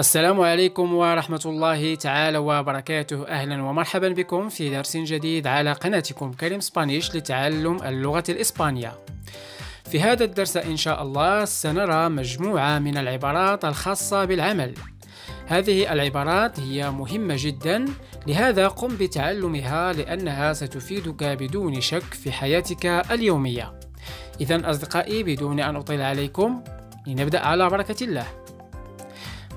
السلام عليكم ورحمة الله تعالى وبركاته أهلا ومرحبا بكم في درس جديد على قناتكم كريم سبانيش لتعلم اللغة الإسبانية في هذا الدرس إن شاء الله سنرى مجموعة من العبارات الخاصة بالعمل هذه العبارات هي مهمة جدا لهذا قم بتعلمها لأنها ستفيدك بدون شك في حياتك اليومية إذا أصدقائي بدون أن أطيل عليكم لنبدأ على بركة الله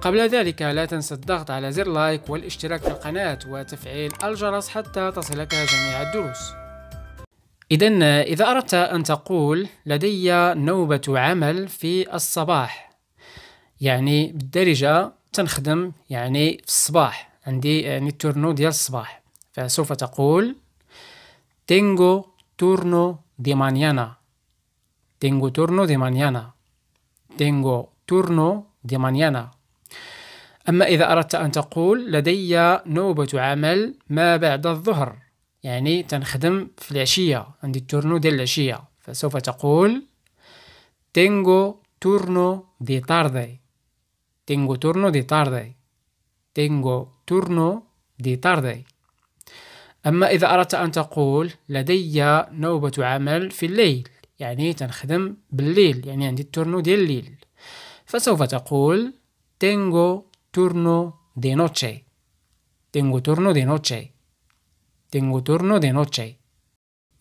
قبل ذلك لا تنسى الضغط على زر لايك والاشتراك في القناة وتفعيل الجرس حتى تصلك جميع الدروس إذا إذا أردت أن تقول لدي نوبة عمل في الصباح يعني بالدارجة تنخدم يعني في الصباح عندي يعني التورنو ديال الصباح فسوف تقول تينغو تورنو دي مانيانا تينغو تورنو دي مانيانا تينغو تورنو دي مانيانا أما إذا أردت أن تقول لدي نوبة عمل ما بعد الظهر يعني تنخدم في العشية عندي التورنو ديال العشية فسوف تقول tengo turno de tarde tengo turno de tarde tengo turno de tarde أما إذا أردت أن تقول لدي نوبة عمل في الليل يعني تنخدم بالليل يعني عندي التورنو ديال الليل فسوف تقول tengo turno de noche. Tengo turno de noche. Tengo turno de noche.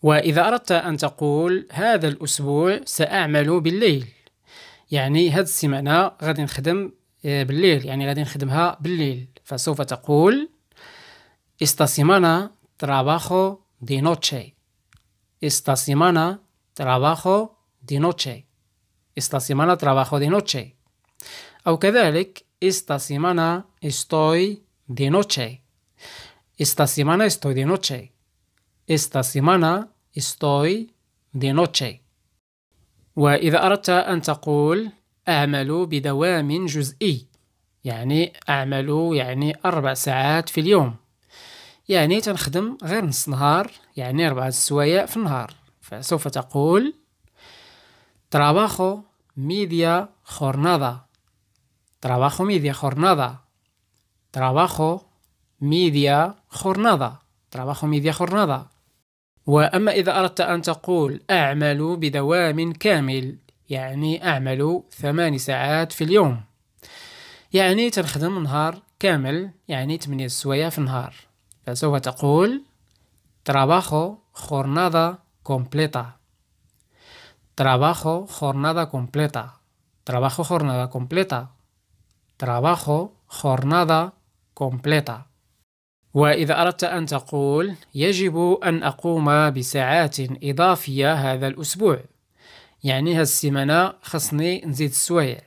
وإذا أردت أن تقول هذا الأسبوع سأعمل بالليل يعني هاد السيمانة غادي نخدم بالليل يعني غادي نخدمها بالليل فسوف تقول Esta semana trabajo de noche. Esta semana trabajo de noche. Esta semana trabajo de noche. أو كذلك Esta semana estoy de noche. Esta semana estoy de noche. Esta semana estoy de noche. وإذا أردت أن تقول أعمل بدوام جزئي يعني أعمل يعني أربع ساعات في اليوم يعني تنخدم غير نص نهار يعني أربع سوايع في النهار فسوف تقول trabajo media jornada Trabajo media jornada. Trabajo media jornada. Trabajo media jornada. وأما إذا أردت أن تقول أعمل بدوام كامل يعني أعمل ثمان ساعات في اليوم يعني تنخدم نهار كامل يعني 8 سوايع في النهار فسوف تقول trabajo jornada completa trabajo jornada completa trabajo jornada completa trabajo jornada completa وإذا أردت أن تقول يجب أن أقوم بساعات إضافية هذا الأسبوع يعني هالسيمانة خصني نزيد سوايع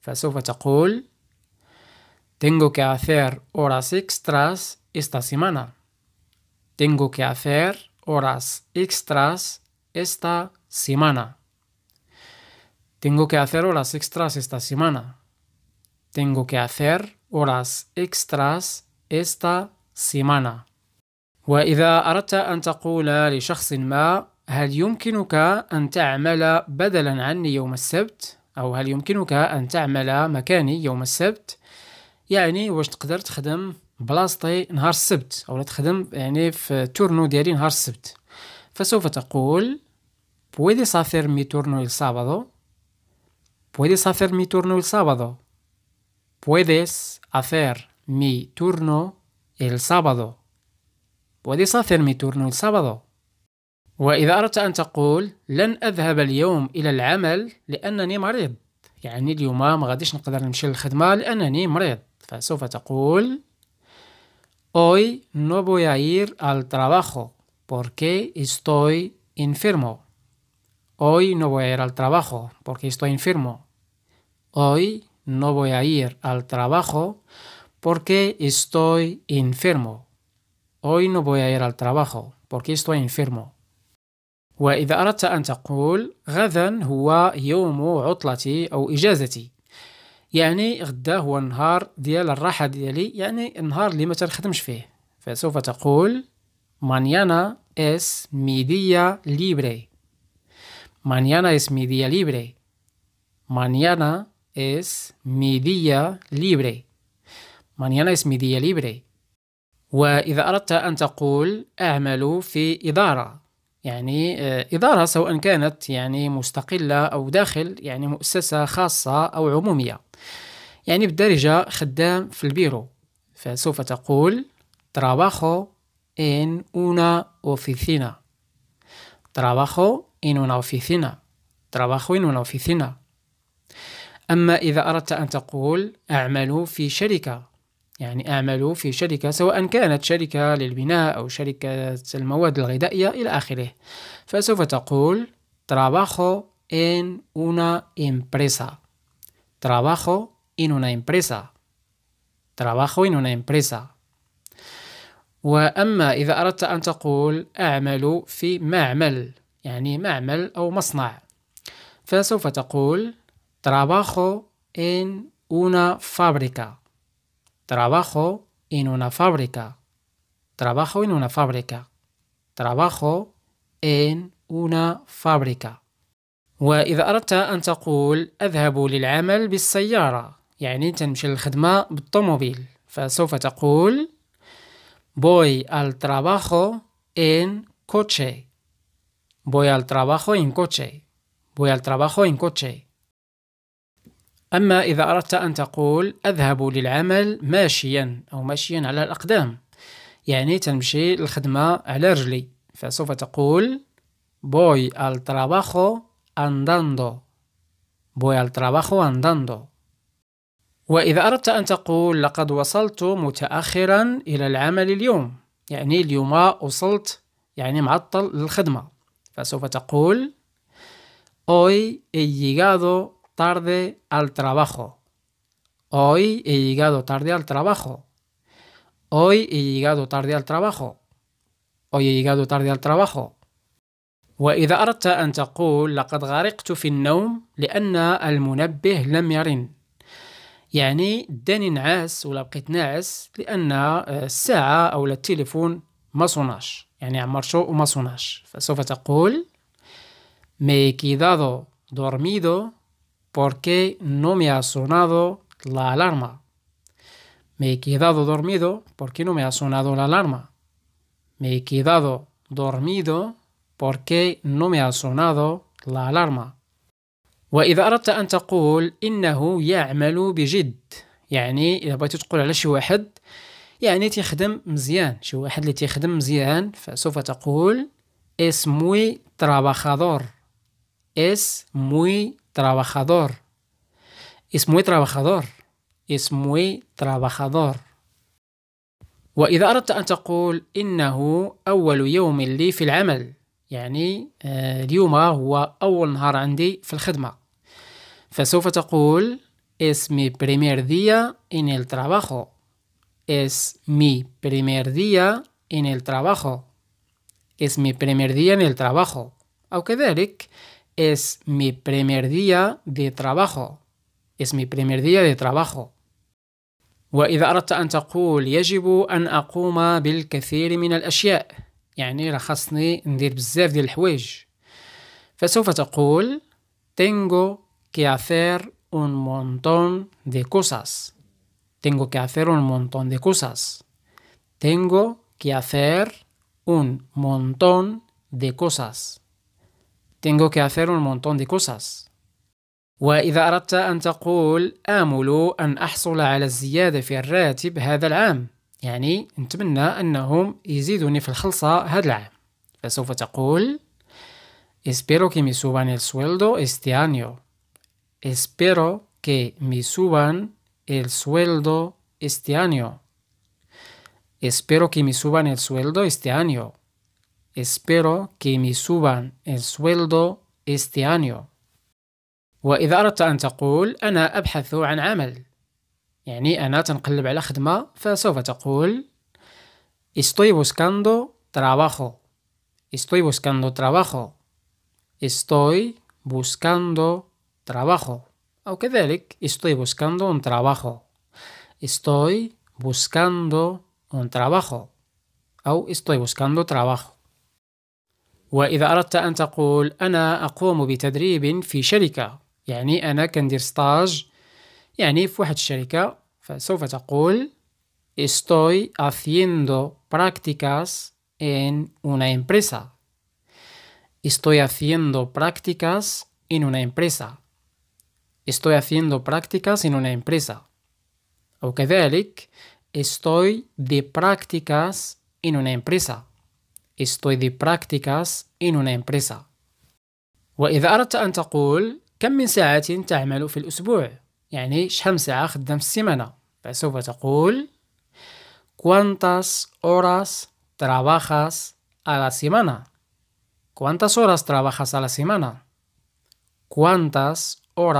فسوف تقول Tengo que hacer horas extras esta semana. Tengo que hacer horas extras esta semana. Tengo que hacer horas extras esta semana. Tengo que hacer horas extras esta semana. وإذا أردت أن تقول لشخص ما هل يمكنك أن تعمل بدلا عني يوم السبت؟ أو هل يمكنك أن تعمل مكاني يوم السبت؟ يعني واش تقدر تخدم بلاصتي نهار السبت أو تخدم يعني في تورنو ديالي نهار السبت فسوف تقول بويدي سافر مي تورنو el بويدي سافر مي تورنو turno Puedes hacer mi turno el sábado. Puedes hacer mi turno el sábado. وإذا أردت أن تقول لن أذهب اليوم إلى العمل لأنني مريض يعني اليوم ما غاديش نقدر نمشي للخدمة لأنني مريض فسوف تقول Hoy no voy a ir al trabajo porque estoy enfermo. Hoy no voy a ir al trabajo porque estoy enfermo. Hoy no voy a ir al trabajo porque estoy enfermo. Hoy no voy a ir al trabajo porque estoy enfermo. وإذا أردت أن تقول غدا هو يوم عطلتي أو إجازتي يعني غدا هو النهار ديال الراحة ديالي يعني النهار اللي ما تنخدمش فيه فسوف تقول مانيانا اس ميديا ليبري مانيانا اس ميديا ليبري مانيانا es mi día libre. Mañana es mi día libre. وإذا أردت أن تقول أعمل في إدارة يعني إدارة سواء كانت يعني مستقلة أو داخل يعني مؤسسة خاصة أو عمومية يعني بالدارجة خدام في البيرو فسوف تقول trabajo en una oficina trabajo en una oficina trabajo en una oficina أما إذا أردت أن تقول أعمل في شركة يعني أعمل في شركة سواء كانت شركة للبناء أو شركة المواد الغذائية إلى آخره فسوف تقول trabajo en una empresa trabajo en una empresa trabajo en una empresa وأما إذا أردت أن تقول أعمل في معمل يعني معمل أو مصنع فسوف تقول Trabajo en una fábrica. Trabajo en una fábrica. Trabajo en una fábrica. Trabajo en una fábrica. وإذا أردت أن تقول أذهب للعمل بالسيارة يعني تمشي بالطوموبيل voy al trabajo en coche voy al trabajo en coche voy al trabajo en coche أما إذا أردت أن تقول أذهب للعمل ماشيا أو ماشيا على الأقدام يعني تمشي للخدمة على رجلي فسوف تقول voy al trabajo andando voy al trabajo andando وإذا أردت أن تقول لقد وصلت متأخرا إلى العمل اليوم يعني اليوم وصلت يعني معطل للخدمة فسوف تقول hoy he llegado tarde al trabajo. Hoy he llegado tarde al trabajo. Hoy he llegado tarde al trabajo. Hoy he llegado tarde al trabajo. وإذا أردت أن تقول لقد غرقت في النوم لأن المنبه لم يرن يعني داني نعاس ولا بقيت ناعس لأن الساعة أو التليفون ما صناش يعني شو وما صناش فسوف تقول me he quedado dormido ¿Por qué no me ha sonado la alarma? Me he quedado dormido. ¿Por qué no me ha sonado la alarma? Me he quedado dormido. ¿Por qué no me ha sonado la alarma? وإذا أردت أن تقول إنه يعمل بجد يعني إذا بغيت تقول على شي واحد يعني تيخدم مزيان شي واحد اللي تيخدم مزيان فسوف تقول es muy trabajador Trabajador. Es muy trabajador. Es muy trabajador. وإذا أردت أن تقول إنه أول يوم لي في العمل يعني اليوم هو أول نهار عندي في الخدمة فسوف تقول es mi primer día en el trabajo es mi primer día en el trabajo es mi primer día en el trabajo أو كذلك es mi primer día de trabajo. Es mi primer día de trabajo. وإذا أردت أن تقول يجب أن أقوم بالكثير من الأشياء يعني رخصني ندير بزاف ديال الحوايج فسوف تقول tengo que hacer un montón de cosas tengo que hacer un montón de cosas tengo que hacer un montón de cosas tengo que hacer un montón de cosas. وإذا أردت أن تقول آمل أن أحصل على الزيادة في الراتب هذا العام يعني نتمنى أنهم يزيدوني في الخلصة هذا العام فسوف تقول Espero que me suban el sueldo este año. Espero que me suban el sueldo este año. Espero que me suban el sueldo este año. espero que me suban el sueldo este año. وإذا أردت أن تقول أنا أبحث عن عمل يعني أنا تنقلب على خدمة فسوف تقول Estoy buscando trabajo Estoy buscando trabajo Estoy buscando trabajo أو كذلك Estoy buscando un trabajo Estoy buscando un trabajo أو Estoy buscando trabajo وإذا أردت أن تقول أنا أقوم بتدريب في شركة يعني أنا كندير ستاج يعني في واحد الشركة فسوف تقول estoy haciendo prácticas en una empresa estoy haciendo prácticas en una empresa estoy haciendo prácticas en una empresa أو كذلك estoy de prácticas en una empresa Estoy de prácticas en una empresa. وإذا أردت أن تقول كم من ساعات تعمل في الأسبوع؟ يعني شحال ساعة خدام في السيمانة؟ فسوف تقول ¿Cuántas horas trabajas a la semana? ¿Cuántas horas trabajas a la semana? ¿Cuántas horas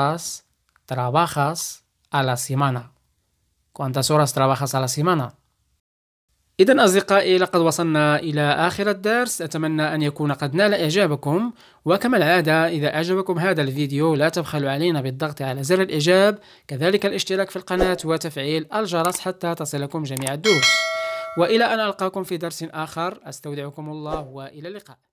trabajas a la semana? ¿Cuántas horas trabajas a la semana? إذا أصدقائي لقد وصلنا إلى آخر الدرس أتمنى أن يكون قد نال إعجابكم وكما العادة إذا أعجبكم هذا الفيديو لا تبخلوا علينا بالضغط على زر الإعجاب كذلك الاشتراك في القناة وتفعيل الجرس حتى تصلكم جميع الدروس وإلى أن ألقاكم في درس آخر أستودعكم الله وإلى اللقاء